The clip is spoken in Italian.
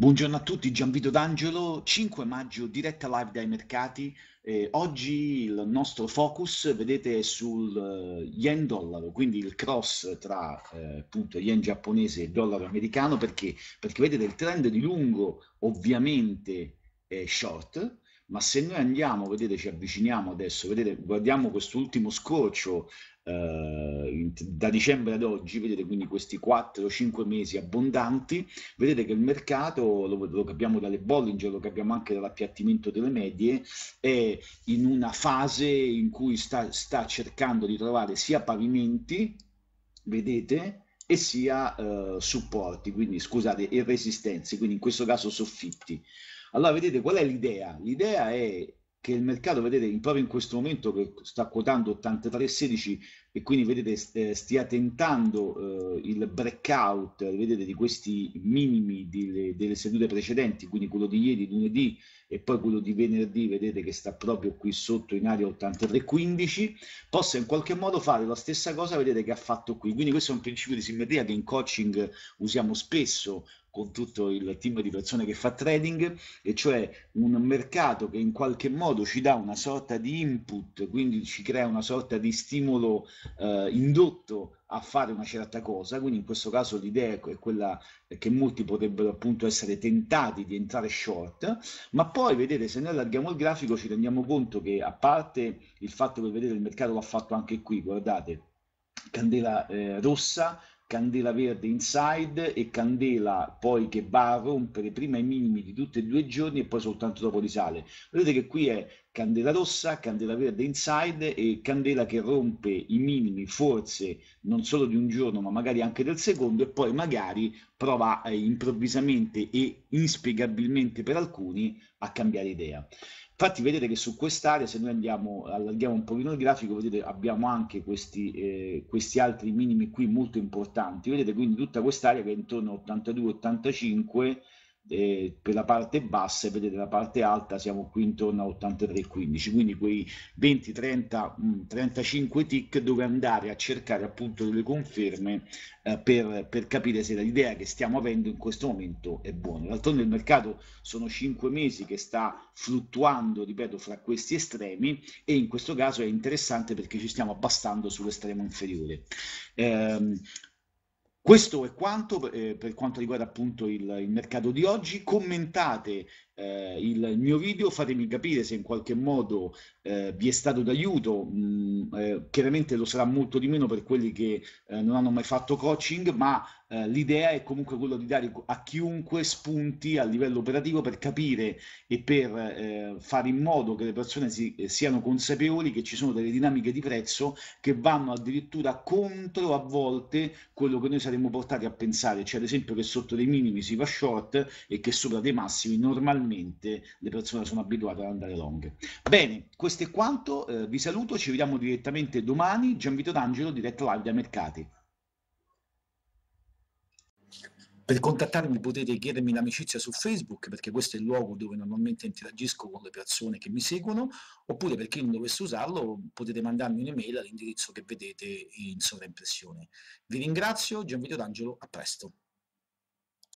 Buongiorno a tutti, Gianvito D'Angelo, 5 maggio diretta live dai mercati. Eh, oggi il nostro focus, vedete, sul uh, yen dollaro, quindi il cross tra eh, appunto yen giapponese e dollaro americano, perché? Perché vedete il trend di lungo ovviamente è short, ma se noi andiamo, vedete, ci avviciniamo adesso, vedete, guardiamo quest'ultimo scorcio eh, da dicembre ad oggi, vedete quindi questi 4-5 mesi abbondanti, vedete che il mercato, lo, lo capiamo dalle Bollinger, lo capiamo anche dall'appiattimento delle medie, è in una fase in cui sta, sta cercando di trovare sia pavimenti, vedete, e sia eh, supporti, quindi scusate, e resistenze, quindi in questo caso soffitti. Allora, vedete qual è l'idea? L'idea è che il mercato, vedete, proprio in questo momento che sta quotando 83,16 e quindi vedete eh, stia tentando eh, il breakout, vedete, di questi minimi delle, delle sedute precedenti, quindi quello di ieri, lunedì e poi quello di venerdì, vedete che sta proprio qui sotto in area 83,15, possa in qualche modo fare la stessa cosa, vedete, che ha fatto qui. Quindi questo è un principio di simmetria che in coaching usiamo spesso, con tutto il team di persone che fa trading, e cioè un mercato che in qualche modo ci dà una sorta di input, quindi ci crea una sorta di stimolo eh, indotto a fare una certa cosa, quindi in questo caso l'idea è quella che molti potrebbero appunto essere tentati di entrare short, ma poi vedete se noi allarghiamo il grafico ci rendiamo conto che a parte il fatto che vedete il mercato l'ha fatto anche qui, guardate, candela eh, rossa, Candela Verde Inside e Candela poi che va a rompere prima i minimi di tutti e due i giorni e poi soltanto dopo risale. Vedete che qui è Candela Rossa, Candela Verde Inside e Candela che rompe i minimi forse non solo di un giorno ma magari anche del secondo e poi magari prova eh, improvvisamente e inspiegabilmente per alcuni a cambiare idea. Infatti vedete che su quest'area, se noi andiamo, allarghiamo un pochino il grafico, vedete abbiamo anche questi, eh, questi altri minimi qui molto importanti. Vedete quindi tutta quest'area che è intorno a 82-85 eh, per la parte bassa e vedete la parte alta siamo qui intorno a 83,15 quindi quei 20 30 mh, 35 tick dove andare a cercare appunto delle conferme eh, per, per, capire se l'idea che stiamo avendo in questo momento è buona d'altronde il mercato sono 5 mesi che sta fluttuando ripeto fra questi estremi e in questo caso è interessante perché ci stiamo abbassando sull'estremo inferiore eh, questo è quanto per, eh, per quanto riguarda appunto il, il mercato di oggi. Commentate eh, il mio video, fatemi capire se in qualche modo eh, vi è stato d'aiuto, mh, mm, eh, chiaramente lo sarà molto di meno per quelli che eh, non hanno mai fatto coaching, ma eh, l'idea è comunque quella di dare a chiunque spunti a livello operativo per capire e per eh, fare in modo che le persone si, siano consapevoli che ci sono delle dinamiche di prezzo che vanno addirittura contro a volte quello che noi saremmo portati a pensare, cioè ad esempio che sotto dei minimi si va short e che sopra dei massimi normalmente generalmente le persone sono abituate ad andare long. Bene, questo è quanto, eh, vi saluto, ci vediamo direttamente domani, Gianvito D'Angelo, diretto live da Mercati. Per contattarmi potete chiedermi l'amicizia su Facebook, perché questo è il luogo dove normalmente interagisco con le persone che mi seguono, oppure per chi non dovesse usarlo potete mandarmi un'email all'indirizzo che vedete in sovraimpressione. Vi ringrazio, Gianvito D'Angelo, a presto.